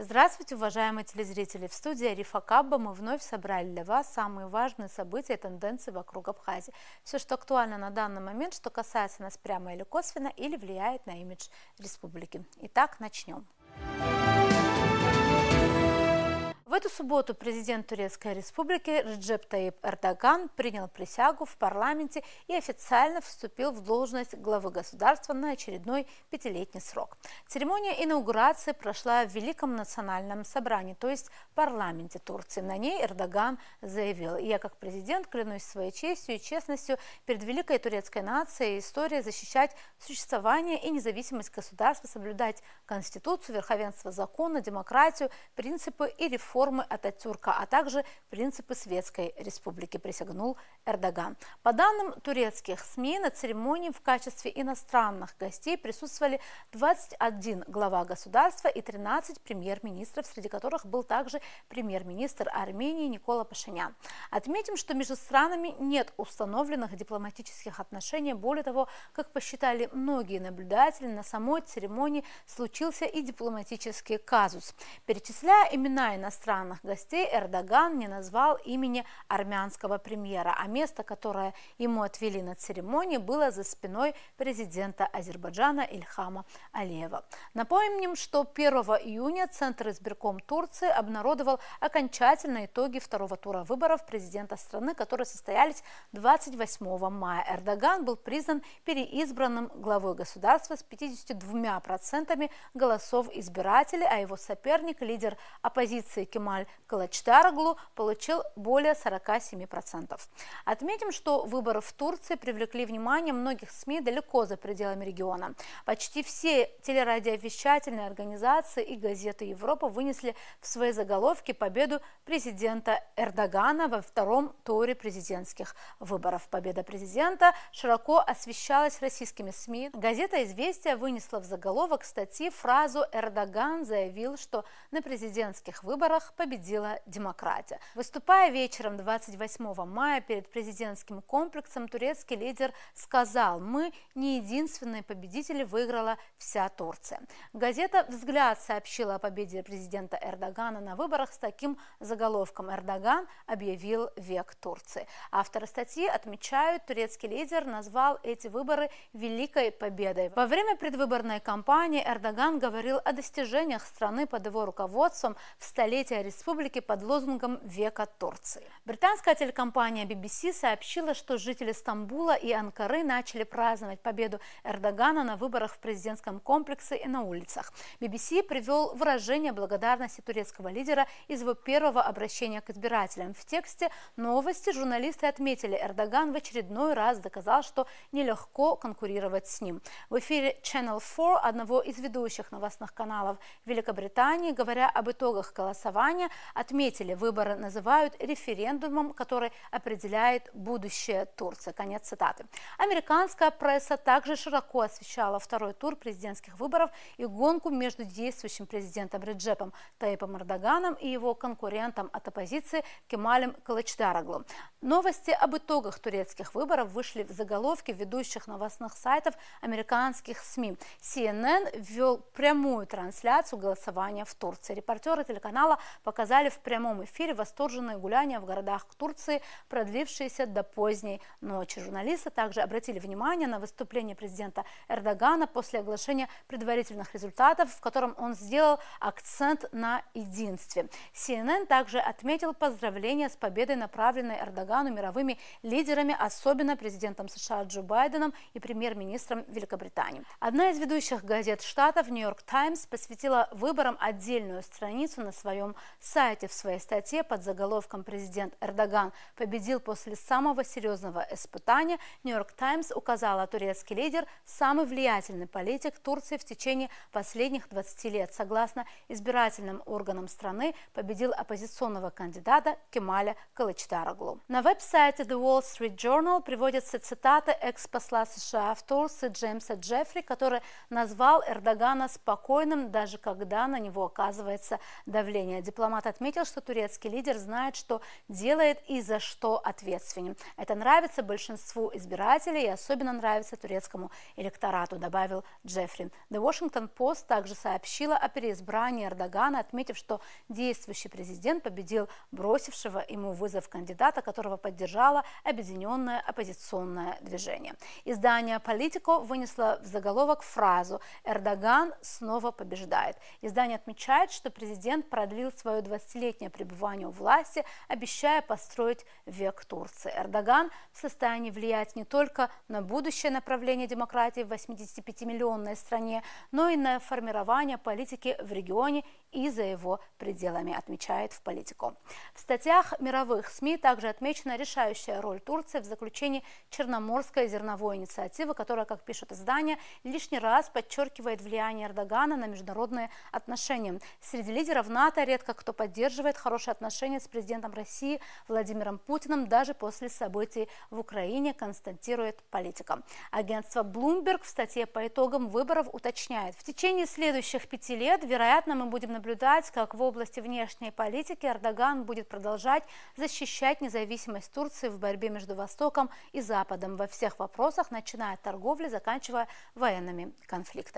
Здравствуйте, уважаемые телезрители! В студии Арифа Кабба мы вновь собрали для вас самые важные события и тенденции вокруг Абхазии. Все, что актуально на данный момент, что касается нас прямо или косвенно, или влияет на имидж республики. Итак, начнем. Музыка в эту субботу президент Турецкой Республики Реджеп Таип Эрдоган принял присягу в парламенте и официально вступил в должность главы государства на очередной пятилетний срок. Церемония инаугурации прошла в Великом национальном собрании, то есть парламенте Турции. На ней Эрдоган заявил, «Я как президент клянусь своей честью и честностью перед великой турецкой нацией и историей защищать существование и независимость государства, соблюдать конституцию, верховенство закона, демократию, принципы и реформы реформы Ататюрка, а также принципы Светской республики, присягнул Эрдоган. По данным турецких СМИ, на церемонии в качестве иностранных гостей присутствовали 21 глава государства и 13 премьер-министров, среди которых был также премьер-министр Армении Никола Пашинян. Отметим, что между странами нет установленных дипломатических отношений. Более того, как посчитали многие наблюдатели, на самой церемонии случился и дипломатический казус. Перечисляя имена иностранных иностранных гостей Эрдоган не назвал имени армянского премьера, а место, которое ему отвели на церемонии, было за спиной президента Азербайджана Ильхама Алиева. Напомним, что 1 июня Центр избирком Турции обнародовал окончательные итоги второго тура выборов президента страны, которые состоялись 28 мая. Эрдоган был признан переизбранным главой государства с 52% голосов избирателей, а его соперник, лидер оппозиции Кем Кемаль Калачтарглу получил более 47%. Отметим, что выборы в Турции привлекли внимание многих СМИ далеко за пределами региона. Почти все телерадиовещательные организации и газеты Европы вынесли в свои заголовки победу президента Эрдогана во втором туре президентских выборов. Победа президента широко освещалась российскими СМИ. Газета «Известия» вынесла в заголовок статьи фразу «Эрдоган заявил, что на президентских выборах победила демократия. Выступая вечером 28 мая перед президентским комплексом, турецкий лидер сказал, мы не единственные победители, выиграла вся Турция. Газета «Взгляд» сообщила о победе президента Эрдогана на выборах с таким заголовком «Эрдоган объявил век Турции». Авторы статьи отмечают, турецкий лидер назвал эти выборы великой победой. Во время предвыборной кампании Эрдоган говорил о достижениях страны под его руководством в столетие Турция республики под лозунгом «Века Турции». Британская телекомпания BBC сообщила, что жители Стамбула и Анкары начали праздновать победу Эрдогана на выборах в президентском комплексе и на улицах. BBC привел выражение благодарности турецкого лидера из его первого обращения к избирателям. В тексте новости журналисты отметили, Эрдоган в очередной раз доказал, что нелегко конкурировать с ним. В эфире Channel 4, одного из ведущих новостных каналов Великобритании, говоря об итогах голосования, Тайваня отметили, выборы называют референдумом, который определяет будущее Турции. Конец цитаты. Американская пресса также широко освещала второй тур президентских выборов и гонку между действующим президентом Реджепом Таипом Эрдоганом и его конкурентом от оппозиции Кемалем Калачдараглу. Новости об итогах турецких выборов вышли в заголовки ведущих новостных сайтов американских СМИ. CNN ввел прямую трансляцию голосования в Турции. Репортеры телеканала показали в прямом эфире восторженные гуляния в городах Турции, продлившиеся до поздней ночи. Журналисты также обратили внимание на выступление президента Эрдогана после оглашения предварительных результатов, в котором он сделал акцент на единстве. CNN также отметил поздравления с победой, направленной Эрдогану мировыми лидерами, особенно президентом США Джо Байденом и премьер-министром Великобритании. Одна из ведущих газет штатов «Нью-Йорк Таймс» посвятила выборам отдельную страницу на своем сайте в своей статье под заголовком «Президент Эрдоган победил после самого серьезного испытания» «Нью-Йорк Таймс» указала, турецкий лидер – самый влиятельный политик Турции в течение последних 20 лет. Согласно избирательным органам страны, победил оппозиционного кандидата Кемаля Калычдароглу. На веб-сайте The Wall Street Journal приводятся цитаты экс-посла США в Турции Джеймса Джеффри, который назвал Эрдогана спокойным, даже когда на него оказывается давление. Дипломат отметил, что турецкий лидер знает, что делает и за что ответственен. Это нравится большинству избирателей и особенно нравится турецкому электорату, добавил Джеффри. The Washington Post также сообщила о переизбрании Эрдогана, отметив, что действующий президент победил бросившего ему вызов кандидата, которого поддержало объединенное оппозиционное движение. Издание Politico вынесло в заголовок фразу «Эрдоган снова побеждает». Издание отмечает, что президент продлил свое 20-летнее пребывание у власти, обещая построить век Турции. Эрдоган в состоянии влиять не только на будущее направление демократии в 85-миллионной стране, но и на формирование политики в регионе и за его пределами, отмечает в политику. В статьях мировых СМИ также отмечена решающая роль Турции в заключении Черноморской зерновой инициативы, которая, как пишут издания, лишний раз подчеркивает влияние Эрдогана на международные отношения. Среди лидеров НАТО редко редко кто поддерживает хорошие отношения с президентом России Владимиром Путиным даже после событий в Украине, констатирует политика. Агентство Bloomberg в статье по итогам выборов уточняет, в течение следующих пяти лет, вероятно, мы будем наблюдать, как в области внешней политики Эрдоган будет продолжать защищать независимость Турции в борьбе между Востоком и Западом во всех вопросах, начиная от торговли, заканчивая военными конфликтами.